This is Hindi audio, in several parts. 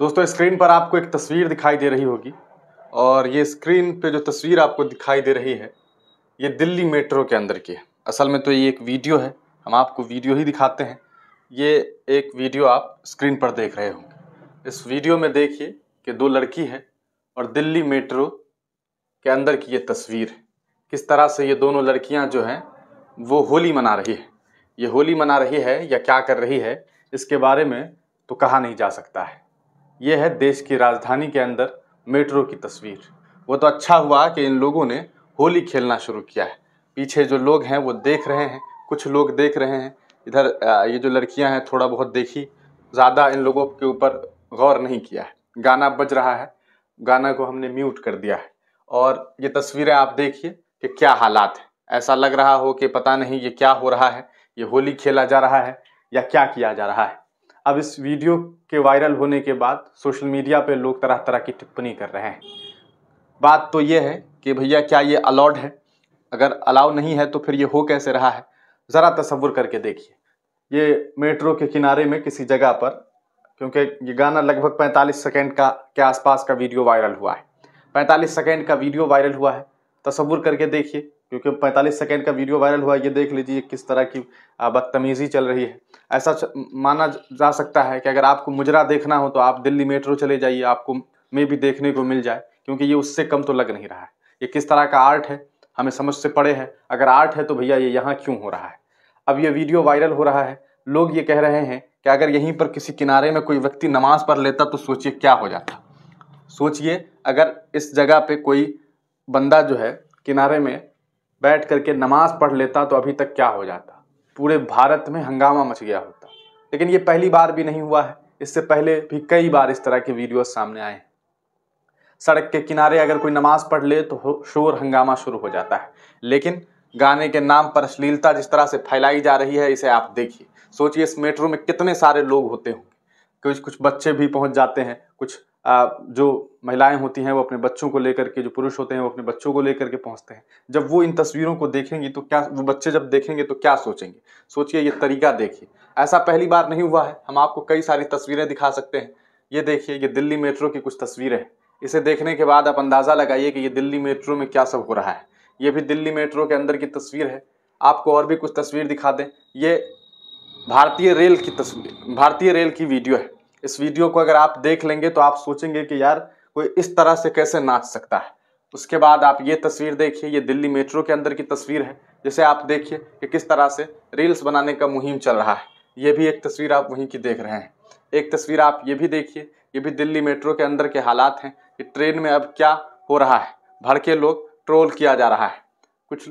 दोस्तों स्क्रीन पर आपको एक तस्वीर दिखाई दे रही होगी और ये स्क्रीन पे जो तस्वीर आपको दिखाई दे रही है ये दिल्ली मेट्रो के अंदर की है असल में तो ये एक वीडियो है हम आपको वीडियो ही दिखाते हैं ये एक वीडियो आप स्क्रीन पर देख रहे होंगे इस वीडियो में देखिए कि दो लड़की है और दिल्ली मेट्रो के अंदर की ये तस्वीर है किस तरह से ये दोनों लड़कियाँ जो हैं वो होली मना रही है ये होली मना रही है या क्या कर रही है इसके बारे में तो कहा नहीं जा सकता है ये है देश की राजधानी के अंदर मेट्रो की तस्वीर वो तो अच्छा हुआ कि इन लोगों ने होली खेलना शुरू किया है पीछे जो लोग हैं वो देख रहे हैं कुछ लोग देख रहे हैं इधर ये जो लड़कियां हैं थोड़ा बहुत देखी ज़्यादा इन लोगों के ऊपर गौर नहीं किया है गाना बज रहा है गाना को हमने म्यूट कर दिया है और ये तस्वीरें आप देखिए कि क्या हालात हैं ऐसा लग रहा हो कि पता नहीं ये क्या हो रहा है ये होली खेला जा रहा है या क्या किया जा रहा है अब इस वीडियो के वायरल होने के बाद सोशल मीडिया पे लोग तरह तरह की टिप्पणी कर रहे हैं बात तो ये है कि भैया क्या ये अलाउड है अगर अलाउ नहीं है तो फिर ये हो कैसे रहा है ज़रा तस्वुर करके देखिए ये मेट्रो के किनारे में किसी जगह पर क्योंकि ये गाना लगभग 45 सेकेंड का के आसपास का वीडियो वायरल हुआ है 45 सेकेंड का वीडियो वायरल हुआ है तस्वुर करके देखिए क्योंकि 45 सेकंड का वीडियो वायरल हुआ ये देख लीजिए किस तरह की बदतमीज़ी चल रही है ऐसा माना जा सकता है कि अगर आपको मुजरा देखना हो तो आप दिल्ली मेट्रो चले जाइए आपको मे भी देखने को मिल जाए क्योंकि ये उससे कम तो लग नहीं रहा है ये किस तरह का आर्ट है हमें समझ से पड़े हैं अगर आर्ट है तो भैया ये यहाँ क्यों हो रहा है अब ये वीडियो वायरल हो रहा है लोग ये कह रहे हैं कि अगर यहीं पर किसी किनारे में कोई व्यक्ति नमाज पढ़ लेता तो सोचिए क्या हो जाता सोचिए अगर इस जगह पर कोई बंदा जो है किनारे में बैठ करके नमाज पढ़ लेता तो अभी तक क्या हो जाता पूरे भारत में हंगामा मच गया होता लेकिन ये पहली बार भी नहीं हुआ है इससे पहले भी कई बार इस तरह के वीडियो सामने आए हैं सड़क के किनारे अगर कोई नमाज पढ़ ले तो शोर हंगामा शुरू हो जाता है लेकिन गाने के नाम पर अश्लीलता जिस तरह से फैलाई जा रही है इसे आप देखिए सोचिए इस मेट्रो में कितने सारे लोग होते होंगे कुछ कुछ बच्चे भी पहुंच जाते हैं कुछ जो महिलाएं होती हैं वो अपने बच्चों को लेकर के जो पुरुष होते हैं वो अपने बच्चों को लेकर के पहुंचते हैं जब वो इन तस्वीरों को देखेंगी तो क्या वो बच्चे जब देखेंगे तो क्या सोचेंगे सोचिए ये तरीका देखिए ऐसा पहली बार नहीं हुआ है हम आपको कई सारी तस्वीरें दिखा सकते हैं ये देखिए ये दिल्ली मेट्रो की कुछ तस्वीरें हैं इसे देखने के बाद आप अंदाज़ा लगाइए कि ये दिल्ली मेट्रो में क्या सब हो रहा है ये भी दिल्ली मेट्रो के अंदर की तस्वीर है आपको और भी कुछ तस्वीर दिखा दें ये भारतीय रेल की तस्वीर भारतीय रेल की वीडियो है इस वीडियो को अगर आप देख लेंगे तो आप सोचेंगे कि यार कोई इस तरह से कैसे नाच सकता है उसके बाद आप ये तस्वीर देखिए ये दिल्ली मेट्रो के अंदर की तस्वीर है जैसे आप देखिए कि किस तरह से रील्स बनाने का मुहिम चल रहा है ये भी एक तस्वीर आप वहीं की देख रहे हैं एक तस्वीर आप ये भी देखिए ये भी दिल्ली मेट्रो के अंदर के हालात हैं कि ट्रेन में अब क्या हो रहा है भड़के लोग ट्रोल किया जा रहा है कुछ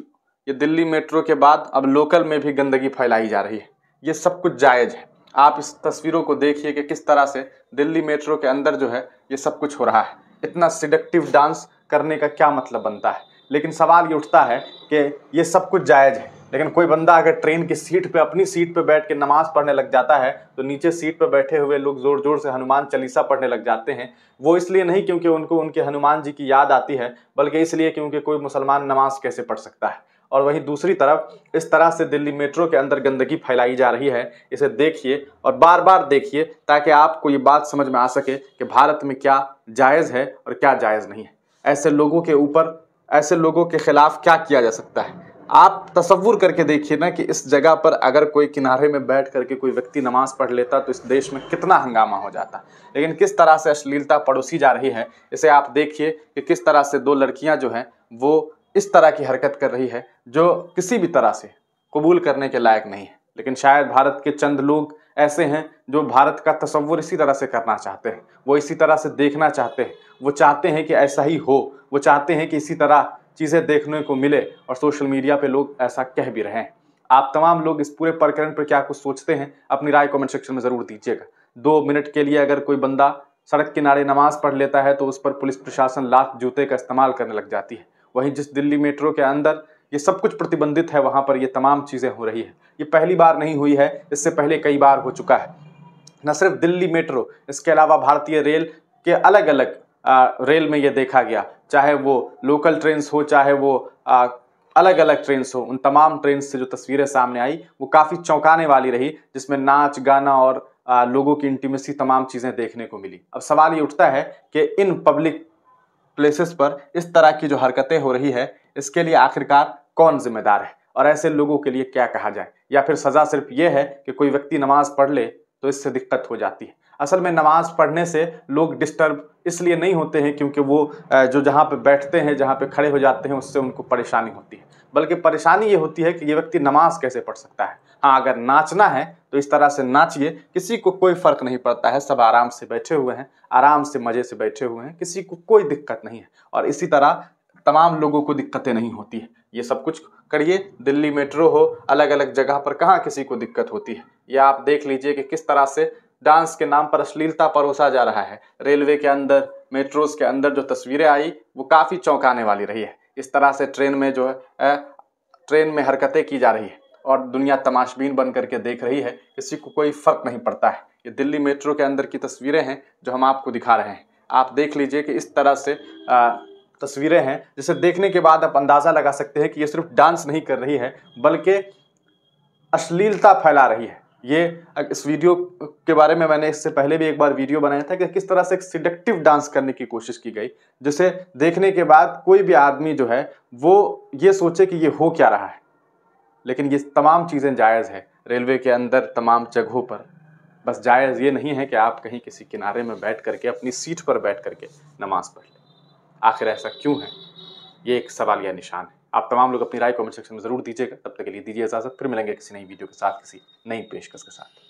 ये दिल्ली मेट्रो के बाद अब लोकल में भी गंदगी फैलाई जा रही है ये सब कुछ जायज़ है आप इस तस्वीरों को देखिए कि किस तरह से दिल्ली मेट्रो के अंदर जो है ये सब कुछ हो रहा है इतना सिडक्टिव डांस करने का क्या मतलब बनता है लेकिन सवाल ये उठता है कि ये सब कुछ जायज़ है लेकिन कोई बंदा अगर ट्रेन की सीट पे अपनी सीट पे बैठ के नमाज पढ़ने लग जाता है तो नीचे सीट पे बैठे हुए लोग ज़ोर ज़ोर से हनुमान चालीसा पढ़ने लग जाते हैं वो इसलिए नहीं क्योंकि उनको उनके हनुमान जी की याद आती है बल्कि इसलिए क्योंकि कोई मुसलमान नमाज कैसे पढ़ सकता है और वहीं दूसरी तरफ इस तरह से दिल्ली मेट्रो के अंदर गंदगी फैलाई जा रही है इसे देखिए और बार बार देखिए ताकि आपको ये बात समझ में आ सके कि भारत में क्या जायज़ है और क्या जायज़ नहीं है ऐसे लोगों के ऊपर ऐसे लोगों के ख़िलाफ़ क्या किया जा सकता है आप तस्वुर करके देखिए ना कि इस जगह पर अगर कोई किनारे में बैठ करके कोई व्यक्ति नमाज पढ़ लेता तो इस देश में कितना हंगामा हो जाता लेकिन किस तरह से अश्लीलता पड़ोसी जा रही है इसे आप देखिए कि किस तरह से दो लड़कियां जो हैं वो इस तरह की हरकत कर रही है जो किसी भी तरह से कबूल करने के लायक नहीं है लेकिन शायद भारत के चंद लोग ऐसे हैं जो भारत का तस्वुर इसी तरह से करना चाहते हैं वो इसी तरह से देखना चाहते हैं वो चाहते हैं कि ऐसा ही हो वो चाहते हैं कि इसी तरह चीज़ें देखने को मिले और सोशल मीडिया पे लोग ऐसा कह भी रहे हैं आप तमाम लोग इस पूरे प्रकरण पर क्या कुछ सोचते हैं अपनी राय कमेंट सेक्शन में ज़रूर दीजिएगा दो मिनट के लिए अगर कोई बंदा सड़क किनारे नमाज पढ़ लेता है तो उस पर पुलिस प्रशासन लाख जूते का इस्तेमाल करने लग जाती है वहीं जिस दिल्ली मेट्रो के अंदर ये सब कुछ प्रतिबंधित है वहाँ पर ये तमाम चीज़ें हो रही है ये पहली बार नहीं हुई है इससे पहले कई बार हो चुका है न सिर्फ दिल्ली मेट्रो इसके अलावा भारतीय रेल के अलग अलग आ, रेल में ये देखा गया चाहे वो लोकल ट्रेन्स हो चाहे वो आ, अलग अलग ट्रेन्स हो उन तमाम ट्रेन से जो तस्वीरें सामने आई वो काफ़ी चौंकाने वाली रही जिसमें नाच गाना और आ, लोगों की इंटीमेसी तमाम चीज़ें देखने को मिली अब सवाल ये उठता है कि इन पब्लिक प्लेसेस पर इस तरह की जो हरकतें हो रही है इसके लिए आखिरकार कौन जिम्मेदार है और ऐसे लोगों के लिए क्या कहा जाए या फिर सज़ा सिर्फ ये है कि कोई व्यक्ति नमाज पढ़ ले तो इससे दिक्कत हो जाती है असल में नमाज़ पढ़ने से लोग डिस्टर्ब इसलिए नहीं होते हैं क्योंकि वो जो जहाँ पे बैठते हैं जहाँ पे खड़े हो जाते हैं उससे उनको परेशानी होती है बल्कि परेशानी ये होती है कि ये व्यक्ति नमाज कैसे पढ़ सकता है हाँ अगर नाचना है तो इस तरह से नाचिए किसी को कोई फ़र्क नहीं पड़ता है सब आराम से बैठे हुए हैं आराम से मज़े से बैठे हुए हैं किसी को कोई दिक्कत नहीं है और इसी तरह तमाम लोगों को दिक्कतें नहीं होती है ये सब कुछ करिए दिल्ली मेट्रो हो अलग अलग जगह पर कहाँ किसी को दिक्कत होती है या आप देख लीजिए कि किस तरह से डांस के नाम पर अश्लीलता परोसा जा रहा है रेलवे के अंदर मेट्रोज के अंदर जो तस्वीरें आई वो काफ़ी चौंकाने वाली रही है इस तरह से ट्रेन में जो है ट्रेन में हरकतें की जा रही है और दुनिया तमाशबीन बन करके देख रही है किसी को कोई फ़र्क नहीं पड़ता है ये दिल्ली मेट्रो के अंदर की तस्वीरें हैं जो हम आपको दिखा रहे हैं आप देख लीजिए कि इस तरह से आ, तस्वीरें हैं जिसे देखने के बाद आप अंदाज़ा लगा सकते हैं कि ये सिर्फ डांस नहीं कर रही है बल्कि अश्लीलता फैला रही है ये इस वीडियो के बारे में मैंने इससे पहले भी एक बार वीडियो बनाया था कि किस तरह से एक सिडक्टिव डांस करने की कोशिश की गई जिसे देखने के बाद कोई भी आदमी जो है वो ये सोचे कि ये हो क्या रहा है लेकिन ये तमाम चीज़ें जायज़ है रेलवे के अंदर तमाम जगहों पर बस जायज़ ये नहीं है कि आप कहीं किसी किनारे में बैठ करके अपनी सीट पर बैठ करके नमाज़ पढ़ लें आखिर ऐसा क्यों है ये एक सवालिया निशान है आप तमाम लोग अपनी राय कमेंट सेक्शन में जरूर दीजिएगा तब तक के लिए दीजिए इजाजत फिर मिलेंगे किसी नई वीडियो के साथ किसी नई पेशकश के साथ